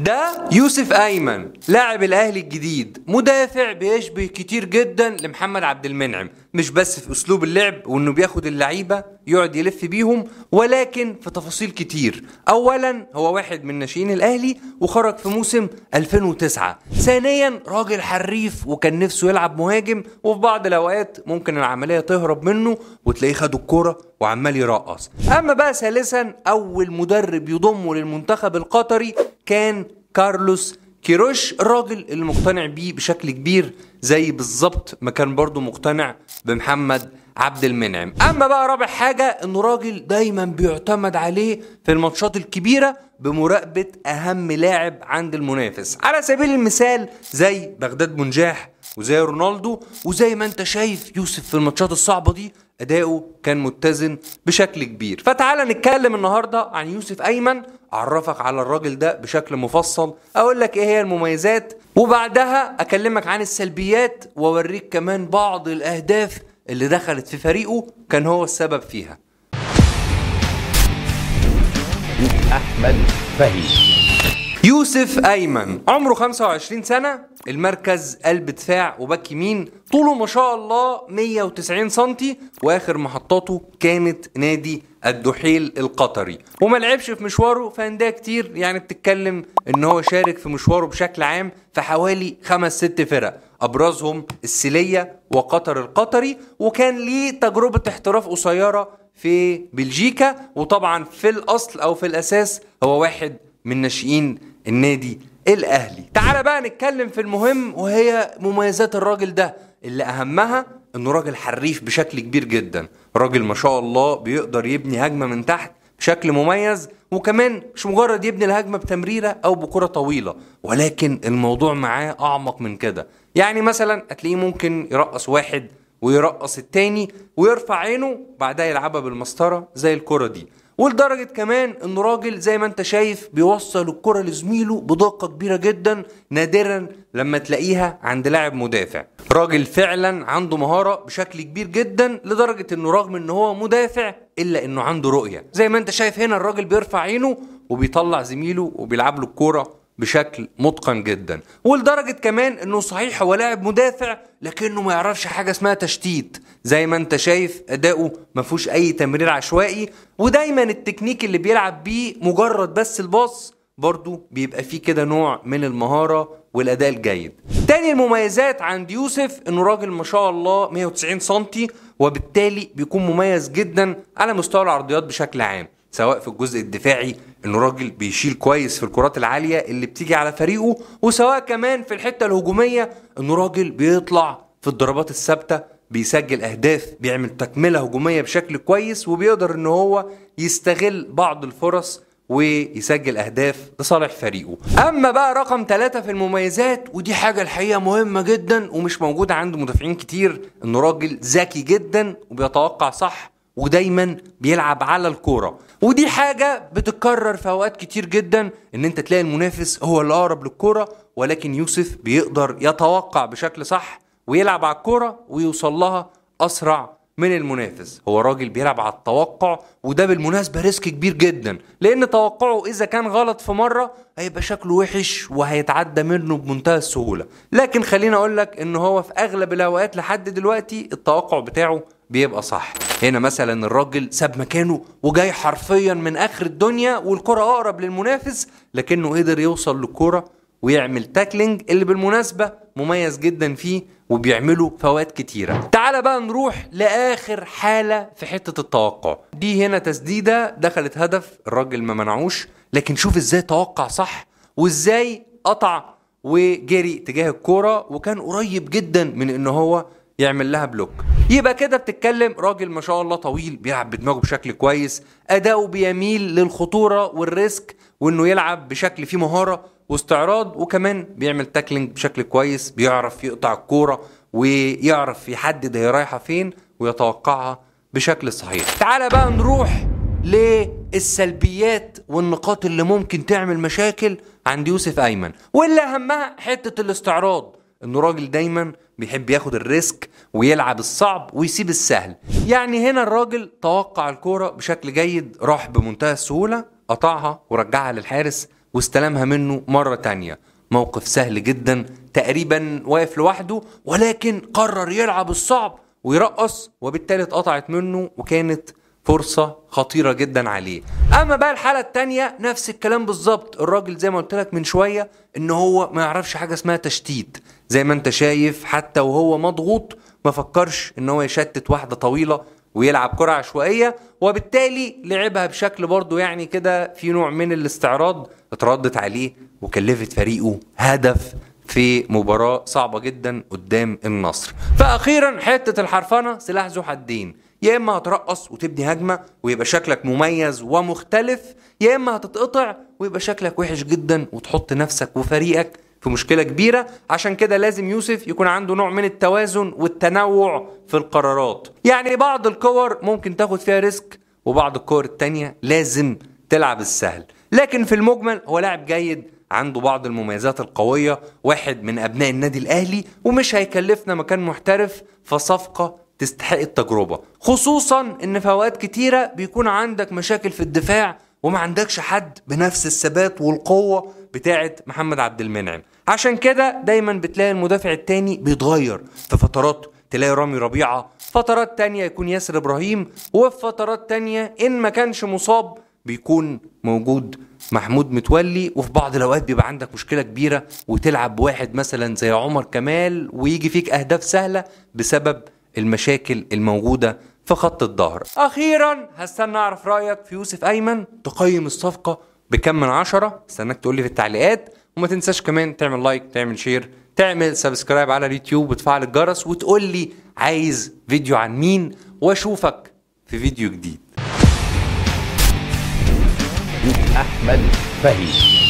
ده يوسف ايمن لاعب الاهلي الجديد مدافع بيشبه كتير جدا لمحمد عبد المنعم مش بس في اسلوب اللعب وانه بياخد اللعيبه يقعد يلف بيهم ولكن في تفاصيل كتير اولا هو واحد من ناشئين الاهلي وخرج في موسم 2009 ثانيا راجل حريف وكان نفسه يلعب مهاجم وفي بعض الاوقات ممكن العمليه تهرب منه وتلاقيه خد الكوره وعمال يرقص اما بقى ثالثا اول مدرب يضمه للمنتخب القطري كان كارلوس كيروش الراجل اللي مقتنع بيه بشكل كبير زي بالظبط ما كان برضه مقتنع بمحمد عبد المنعم اما بقى رابع حاجه انه راجل دايما بيعتمد عليه في الماتشات الكبيره بمراقبه اهم لاعب عند المنافس على سبيل المثال زي بغداد منجاح وزي رونالدو وزي ما انت شايف يوسف في الماتشات الصعبة دي أداؤه كان متزن بشكل كبير فتعال نتكلم النهاردة عن يوسف أيمن أعرفك على الراجل ده بشكل مفصل أقول لك إيه هي المميزات وبعدها أكلمك عن السلبيات وأوريك كمان بعض الأهداف اللي دخلت في فريقه كان هو السبب فيها أحمد فهيم يوسف ايمن عمره 25 سنه المركز قلب دفاع وباك يمين طوله ما شاء الله 190 سم واخر محطاته كانت نادي الدحيل القطري وما لعبش في مشواره فانديه كتير يعني بتتكلم ان هو شارك في مشواره بشكل عام في حوالي خمس ست فرق ابرزهم السليه وقطر القطري وكان ليه تجربه احتراف قصيره في بلجيكا وطبعا في الاصل او في الاساس هو واحد من ناشئين النادي الاهلي تعال بقى نتكلم في المهم وهي مميزات الراجل ده اللي اهمها انه راجل حريف بشكل كبير جدا راجل ما شاء الله بيقدر يبني هجمه من تحت بشكل مميز وكمان مش مجرد يبني الهجمه بتمريره او بكره طويله ولكن الموضوع معاه اعمق من كده يعني مثلا هتلاقيه ممكن يرقص واحد ويرقص التاني ويرفع عينه بعدها يلعبها بالمسطره زي الكره دي ولدرجه كمان ان راجل زي ما انت شايف بيوصل الكره لزميله بدقه كبيره جدا نادرا لما تلاقيها عند لاعب مدافع راجل فعلا عنده مهاره بشكل كبير جدا لدرجه انه رغم انه هو مدافع الا انه عنده رؤيه زي ما انت شايف هنا الراجل بيرفع عينه وبيطلع زميله وبيلعب له الكوره بشكل متقن جدا ولدرجه كمان انه صحيح هو لاعب مدافع لكنه ما يعرفش حاجه اسمها تشتيت زي ما انت شايف اداؤه ما فيهوش اي تمرير عشوائي ودايما التكنيك اللي بيلعب بيه مجرد بس الباص برضه بيبقى فيه كده نوع من المهاره والاداء الجيد تاني المميزات عند يوسف انه راجل ما شاء الله 190 سم وبالتالي بيكون مميز جدا على مستوى العرضيات بشكل عام سواء في الجزء الدفاعي انه راجل بيشيل كويس في الكرات العاليه اللي بتيجي على فريقه وسواء كمان في الحته الهجوميه انه راجل بيطلع في الضربات الثابته بيسجل اهداف بيعمل تكمله هجوميه بشكل كويس وبيقدر ان هو يستغل بعض الفرص ويسجل اهداف لصالح فريقه اما بقى رقم ثلاثة في المميزات ودي حاجة الحقيقة مهمة جدا ومش موجودة عند مدافعين كتير انه راجل ذكي جدا وبيتوقع صح ودايما بيلعب على الكوره ودي حاجه بتتكرر في اوقات كتير جدا ان انت تلاقي المنافس هو الاقرب للكوره ولكن يوسف بيقدر يتوقع بشكل صح ويلعب على الكوره ويوصل لها اسرع من المنافس هو راجل بيلعب على التوقع وده بالمناسبة ريسك كبير جدا لأن توقعه إذا كان غلط في مرة هيبقى شكله وحش وهيتعدى منه بمنتهى السهولة لكن خليني أقولك إن هو في أغلب الأوقات لحد دلوقتي التوقع بتاعه بيبقى صح هنا مثلا الراجل ساب مكانه وجاي حرفيا من اخر الدنيا والكره اقرب للمنافس لكنه قدر يوصل للكره ويعمل تاكلينج اللي بالمناسبه مميز جدا فيه وبيعملوا فوات كتيره تعال بقى نروح لاخر حاله في حته التوقع دي هنا تسديده دخلت هدف الراجل ما منعوش لكن شوف ازاي توقع صح وازاي قطع وجري تجاه الكوره وكان قريب جدا من ان هو يعمل لها بلوك يبقى كده بتتكلم راجل ما شاء الله طويل بيلعب بدماغه بشكل كويس اداؤه بيميل للخطوره والريسك وانه يلعب بشكل فيه مهاره واستعراض وكمان بيعمل تاكلينج بشكل كويس بيعرف يقطع الكوره ويعرف يحدد هي رايحه فين ويتوقعها بشكل صحيح تعال بقى نروح للسلبيات والنقاط اللي ممكن تعمل مشاكل عند يوسف ايمن واللي اهمها حته الاستعراض انه راجل دايما بيحب ياخد الريسك ويلعب الصعب ويسيب السهل يعني هنا الراجل توقع الكوره بشكل جيد راح بمنتهى السهوله قطعها ورجعها للحارس واستلمها منه مره تانية موقف سهل جدا تقريبا واقف لوحده ولكن قرر يلعب الصعب ويرقص وبالتالي اتقطعت منه وكانت فرصة خطيرة جدا عليه اما بقى الحالة التانية نفس الكلام بالظبط الراجل زي ما قلت لك من شوية ان هو ما يعرفش حاجة اسمها تشتيت زي ما انت شايف حتى وهو مضغوط ما فكرش ان هو يشتت واحدة طويلة ويلعب كرة عشوائية وبالتالي لعبها بشكل برضه يعني كده في نوع من الاستعراض اتردت عليه وكلفت فريقه هدف في مباراة صعبة جدا قدام النصر فأخيرا حتة الحرفنة سلاح ذو حدين يا اما هترقص وتبني هجمه ويبقى شكلك مميز ومختلف يا اما هتتقطع ويبقى شكلك وحش جدا وتحط نفسك وفريقك في مشكله كبيره عشان كده لازم يوسف يكون عنده نوع من التوازن والتنوع في القرارات يعني بعض الكور ممكن تاخد فيها ريسك وبعض الكور التانية لازم تلعب السهل لكن في المجمل هو لاعب جيد عنده بعض المميزات القوية واحد من أبناء النادي الأهلي ومش هيكلفنا مكان محترف فصفقة تستحق التجربه خصوصا ان في اوقات كتيره بيكون عندك مشاكل في الدفاع وما عندكش حد بنفس الثبات والقوه بتاعه محمد عبد المنعم عشان كده دايما بتلاقي المدافع التاني بيتغير في فترات تلاقي رامي ربيعه فترات تانية يكون ياسر ابراهيم وفي فترات تانية ان ما كانش مصاب بيكون موجود محمود متولي وفي بعض الاوقات بيبقى عندك مشكله كبيره وتلعب بواحد مثلا زي عمر كمال ويجي فيك اهداف سهله بسبب المشاكل الموجودة في خط الظهر أخيرا هستنى أعرف رأيك في يوسف أيمن تقيم الصفقة بكم من عشرة استناك تقول لي في التعليقات وما تنساش كمان تعمل لايك تعمل شير تعمل سبسكرايب على اليوتيوب وتفعل الجرس وتقول لي عايز فيديو عن مين واشوفك في فيديو جديد احمد فهيم